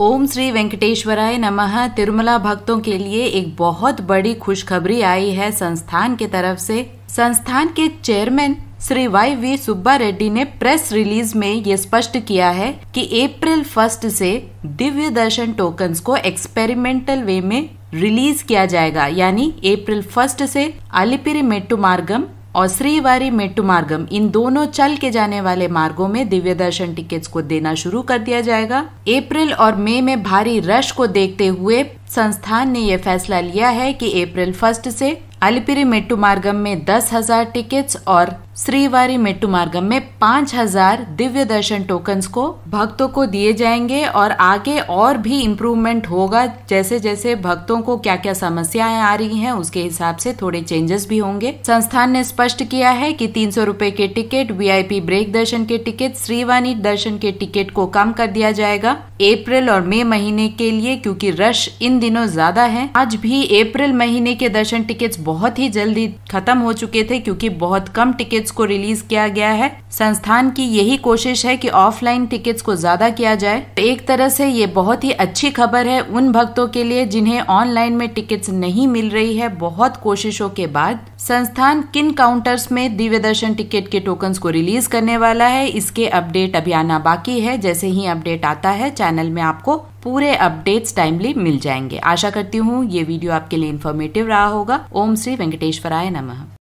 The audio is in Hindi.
ओम श्री वेंकटेश्वराय नमः तिरुमला भक्तों के लिए एक बहुत बड़ी खुशखबरी आई है संस्थान के तरफ से संस्थान के chairman Shri Y V Subba Reddy ने प्रेस रिलीज में ये स्पष्ट किया है कि अप्रैल फर्स्ट से दिव्य दर्शन टोकन्स को एक्सपेरिमेंटल वे में रिलीज किया जाएगा यानी अप्रैल फर्स्ट से अलीपिरी मेट्टू मार्गम और श्रीवारी मेट्टू मार्गम इन दोनों चल के जाने वाले मार्गों में दिव्य दर्शन टिकट को देना शुरू कर दिया जाएगा अप्रैल और मई में भारी रश को देखते हुए संस्थान ने यह फैसला लिया है कि अप्रैल फर्स्ट से अलिपिरी मेट्टू मार्गम में दस हजार टिकट्स और श्रीवारी मेट्टू मार्गम में पाँच हजार दिव्य दर्शन टोकन्स को भक्तों को दिए जाएंगे और आगे और भी इम्प्रूवमेंट होगा जैसे जैसे भक्तों को क्या क्या समस्याएं आ रही हैं उसके हिसाब से थोड़े चेंजेस भी होंगे संस्थान ने स्पष्ट किया है कि तीन सौ रूपए के टिकट वी ब्रेक दर्शन के टिकट श्रीवानी दर्शन के टिकट को कम कर दिया जाएगा अप्रैल और मई महीने के लिए क्योंकि रश इन दिनों ज्यादा है आज भी अप्रैल महीने के दर्शन टिकट बहुत ही जल्दी खत्म हो चुके थे क्योंकि बहुत कम टिकट्स को रिलीज किया गया है संस्थान की यही कोशिश है कि ऑफलाइन टिकट्स को ज़्यादा किया जाए तो एक तरह से ये बहुत ही अच्छी खबर है उन भक्तों के लिए जिन्हें ऑनलाइन में टिकट्स नहीं मिल रही है बहुत कोशिशों के बाद संस्थान किन काउंटर्स में दिव्य दर्शन टिकट के टोकन को रिलीज करने वाला है इसके अपडेट अभी आना बाकी है जैसे ही अपडेट आता है चैनल में आपको पूरे अपडेट्स टाइमली मिल जाएंगे आशा करती हूँ ये वीडियो आपके लिए इन्फॉर्मेटिव रहा होगा ओम श्री वेंकटेश्वराय नमः